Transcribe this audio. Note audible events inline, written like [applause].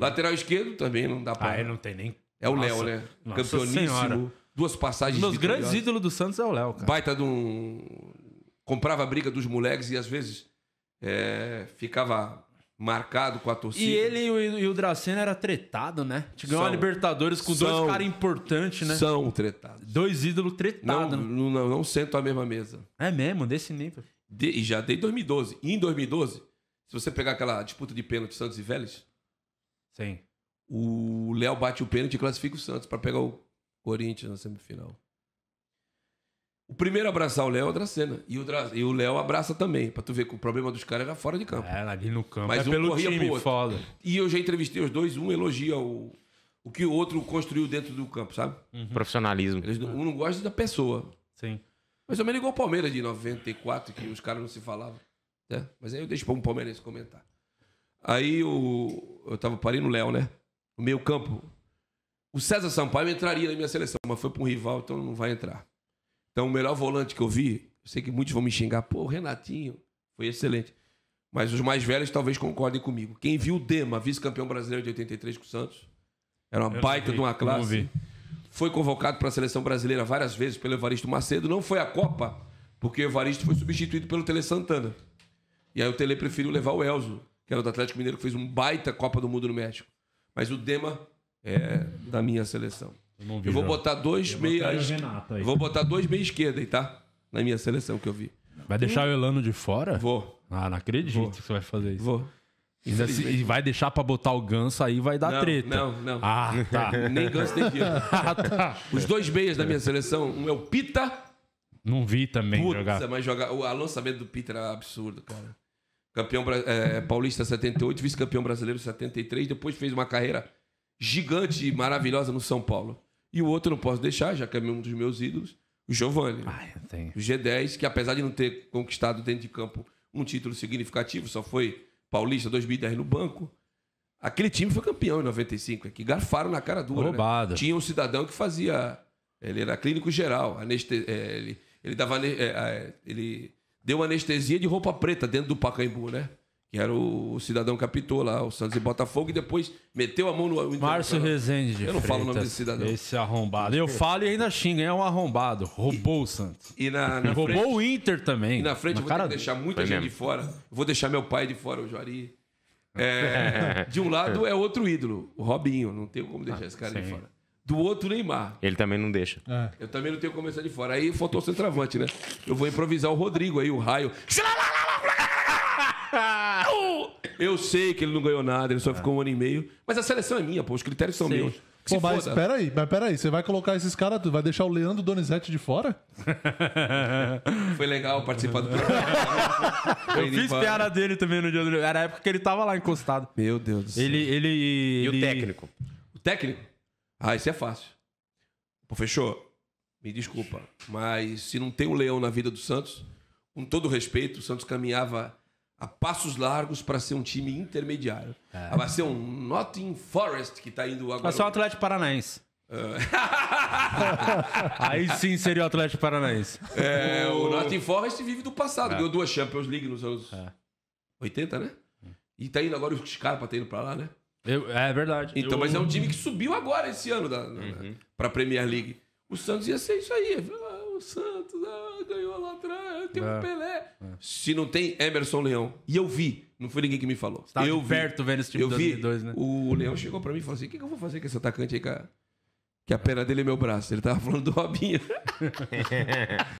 Lateral esquerdo também não dá pra. Ah, ele é, não tem nem. É o Léo, né? Nossa Campeoníssimo. Senhora. Duas passagens. Um dos grandes ídolos do Santos é o Léo, cara. Baita de um. Comprava a briga dos moleques e às vezes é... ficava marcado com a torcida. E ele e o, e o Dracena era tretado, né? Te ganhou a Libertadores com são, dois caras importantes, né? São tretados. Dois ídolos tretados. Né? Não, não, não, sento à mesma mesa. É mesmo, desse nível. De, e já desde 2012. E em 2012, se você pegar aquela disputa de pênalti Santos e Vélez, Sim. O Léo bate o pênalti e classifica o Santos para pegar o Corinthians na semifinal. O primeiro a abraçar o Léo é o Dracena. E o, Dra... e o Léo abraça também. Pra tu ver que o problema dos caras era fora de campo. É, ali no campo. Mas é um pelo corria time, pro outro. Foda. E eu já entrevistei os dois. Um elogia o, o que o outro construiu dentro do campo, sabe? Uhum. Profissionalismo. Eles, um não gosta da pessoa. Sim. Mas também ligou igual o Palmeiras de 94, que os caras não se falavam. Né? Mas aí eu deixo pra um palmeirense comentar. Aí o, eu tava parei no Léo, né? No meio campo. O César Sampaio entraria na minha seleção, mas foi para um rival, então não vai entrar. Então o melhor volante que eu vi, eu sei que muitos vão me xingar, pô, Renatinho, foi excelente. Mas os mais velhos talvez concordem comigo. Quem viu o Dema, vice-campeão brasileiro de 83 com o Santos, era uma eu baita vi, de uma classe. Foi convocado para a seleção brasileira várias vezes pelo Evaristo Macedo, não foi a Copa, porque o Evaristo foi substituído pelo Tele Santana. E aí o Tele preferiu levar o Elzo, que era do Atlético Mineiro, que fez um baita Copa do Mundo no México. Mas o Dema é da minha seleção. Eu, vi, eu vou botar dois eu meias. Vou botar dois meias esquerda aí, tá? Na minha seleção que eu vi. Vai deixar o Elano de fora? Vou. Ah, não acredito vou. que você vai fazer isso. Vou. E vai deixar pra botar o Ganso aí, vai dar não, treta. Não, não. Ah, tá. [laughs] nem Ganso, tem. Vila. [laughs] ah, tá. Os dois meias da minha seleção, um é o Pita. Não vi também Putz, jogar. mas jogar. O lançamento do Pita era absurdo, cara campeão é, é, paulista 78, vice-campeão brasileiro 73, depois fez uma carreira gigante e maravilhosa no São Paulo. E o outro não posso deixar, já que é um dos meus ídolos, o Giovanni. Ah, o G10, que apesar de não ter conquistado dentro de campo um título significativo, só foi paulista 2010 no banco. Aquele time foi campeão em 95, é que garfaram na cara dura. Né? Roubado. Né? Tinha um cidadão que fazia. Ele era clínico geral, é, ele, ele dava. É, ele deu anestesia de roupa preta dentro do Pacaembu, né? Que era o cidadão que lá, o Santos e Botafogo, e depois meteu a mão no. Márcio Rezende. Eu não Freitas, falo o nome desse cidadão. Esse arrombado. Eu falo e ainda xinga, é um arrombado. Roubou e, o Santos. E na, na Roubou frente, o Inter também. E na frente na eu vou cara... deixar muita gente mesmo. de fora. Vou deixar meu pai de fora, o Juari. [laughs] É, de um lado é outro ídolo, o Robinho. Não tem como deixar ah, esse cara sim. de fora do outro Neymar. Ele também não deixa. É. Eu também não tenho como começar de fora. Aí faltou o centroavante, né? Eu vou improvisar o Rodrigo aí, o raio. [laughs] Eu sei que ele não ganhou nada, ele só ficou um ano e meio. Mas a seleção é minha, pô, os critérios são Sim. meus. Pô, mas peraí, mas peraí, você vai colocar esses caras, vai deixar o Leandro Donizete de fora? [laughs] Foi legal participar do [laughs] programa. eu fiz piada dele também no dia do. Era a época que ele tava lá encostado. Meu Deus do céu. Ele. ele, ele... E o técnico? O técnico? Ah, isso é fácil. Pô, fechou. Me desculpa, mas se não tem um leão na vida do Santos, com todo respeito, o Santos caminhava a passos largos para ser um time intermediário. É. Ah, vai ser um Nottingham Forest que está indo agora. Vai ser o Atlético Paranaense. É. [laughs] Aí sim seria o Atlético Paranaense. É, o Nottingham Forest vive do passado, é. ganhou duas Champions League nos anos é. 80, né? Hum. E tá indo agora os caras tá indo para lá, né? Eu, é verdade. Então, eu... mas é um time que subiu agora esse ano da, uhum. para a Premier League. O Santos ia ser isso aí. Ah, o Santos ah, ganhou lá atrás, tem é. um Pelé. É. Se não tem Emerson Leão. E eu vi, não foi ninguém que me falou. Você eu vi, vendo esse time eu 2002, vi, né? O Leão chegou para mim e falou assim: o que, que eu vou fazer com esse atacante aí, cara? que a perna dele é meu braço. Ele tava falando do Robinho. [laughs]